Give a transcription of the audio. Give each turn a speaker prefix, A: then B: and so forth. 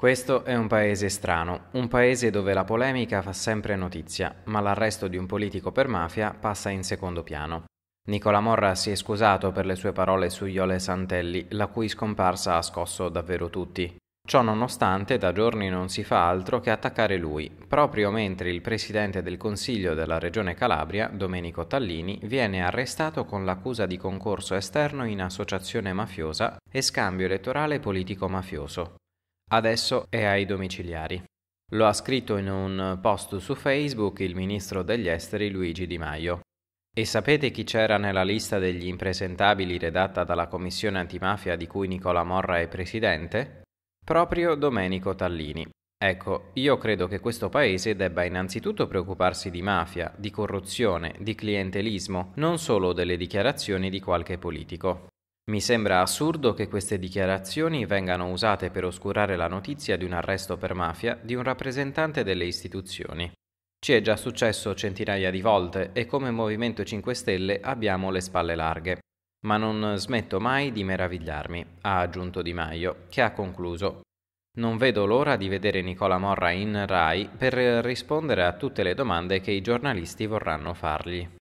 A: Questo è un paese strano, un paese dove la polemica fa sempre notizia, ma l'arresto di un politico per mafia passa in secondo piano. Nicola Morra si è scusato per le sue parole su Iole Santelli, la cui scomparsa ha scosso davvero tutti. Ciò nonostante, da giorni non si fa altro che attaccare lui, proprio mentre il presidente del Consiglio della Regione Calabria, Domenico Tallini, viene arrestato con l'accusa di concorso esterno in associazione mafiosa e scambio elettorale politico-mafioso. Adesso è ai domiciliari. Lo ha scritto in un post su Facebook il ministro degli esteri Luigi Di Maio. E sapete chi c'era nella lista degli impresentabili redatta dalla commissione antimafia di cui Nicola Morra è presidente? Proprio Domenico Tallini. Ecco, io credo che questo paese debba innanzitutto preoccuparsi di mafia, di corruzione, di clientelismo, non solo delle dichiarazioni di qualche politico. Mi sembra assurdo che queste dichiarazioni vengano usate per oscurare la notizia di un arresto per mafia di un rappresentante delle istituzioni. Ci è già successo centinaia di volte e come Movimento 5 Stelle abbiamo le spalle larghe. Ma non smetto mai di meravigliarmi, ha aggiunto Di Maio, che ha concluso. Non vedo l'ora di vedere Nicola Morra in Rai per rispondere a tutte le domande che i giornalisti vorranno fargli.